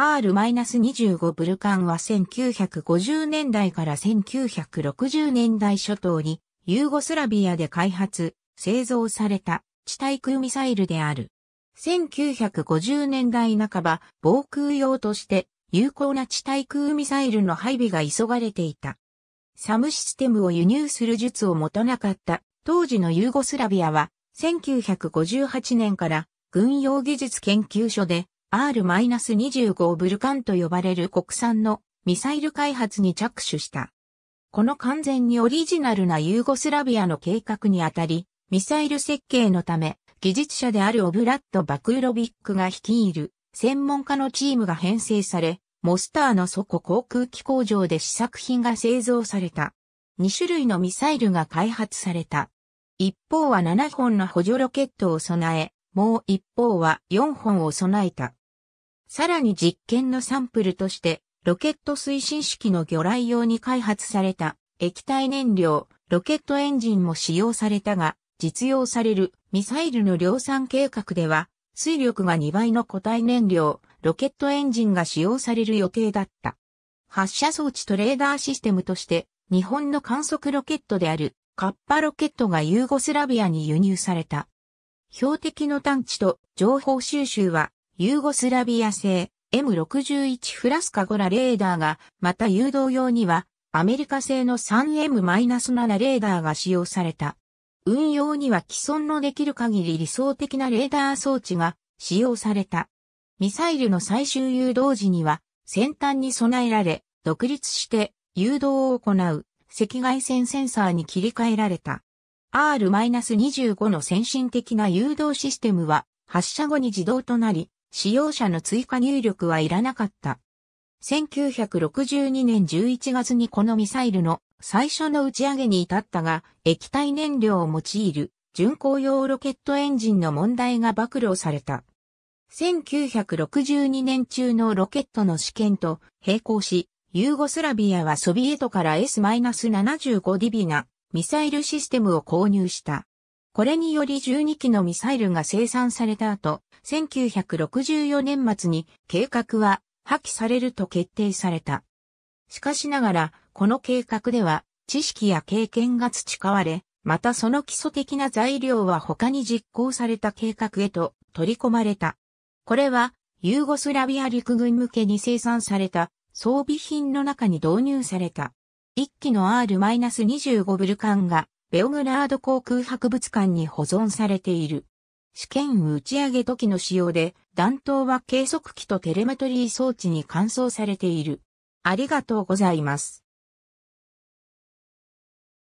R-25 ブルカンは1950年代から1960年代初頭にユーゴスラビアで開発、製造された地対空ミサイルである。1950年代半ば、防空用として有効な地対空ミサイルの配備が急がれていた。サムシステムを輸入する術を持たなかった当時のユーゴスラビアは1958年から軍用技術研究所で R-25 ブルカンと呼ばれる国産のミサイル開発に着手した。この完全にオリジナルなユーゴスラビアの計画にあたり、ミサイル設計のため、技術者であるオブラッド・バクーロビックが率いる専門家のチームが編成され、モスターの祖航空機工場で試作品が製造された。2種類のミサイルが開発された。一方は7本の補助ロケットを備え、もう一方は4本を備えた。さらに実験のサンプルとして、ロケット推進式の魚雷用に開発された液体燃料、ロケットエンジンも使用されたが、実用されるミサイルの量産計画では、水力が2倍の固体燃料、ロケットエンジンが使用される予定だった。発射装置とレーダーシステムとして、日本の観測ロケットであるカッパロケットがユーゴスラビアに輸入された。標的の探知と情報収集はユーゴスラビア製 M61 フラスカゴラレーダーが、また誘導用には、アメリカ製の 3M-7 レーダーが使用された。運用には既存のできる限り理想的なレーダー装置が使用された。ミサイルの最終誘導時には、先端に備えられ、独立して誘導を行う赤外線センサーに切り替えられた。R-25 の先進的な誘導システムは発射後に自動となり、使用者の追加入力はいらなかった。1962年11月にこのミサイルの最初の打ち上げに至ったが、液体燃料を用いる巡航用ロケットエンジンの問題が暴露された。1962年中のロケットの試験と並行し、ユーゴスラビアはソビエトから S-75 ディビナミサイルシステムを購入した。これにより12機のミサイルが生産された後、1964年末に計画は破棄されると決定された。しかしながら、この計画では知識や経験が培われ、またその基礎的な材料は他に実行された計画へと取り込まれた。これは、ユーゴスラビア陸軍向けに生産された装備品の中に導入された。1機の R-25 ブルカンがベオグラード航空博物館に保存されている。試験打ち上げ時の使用で、弾頭は計測器とテレメトリー装置に換装されている。ありがとうございます。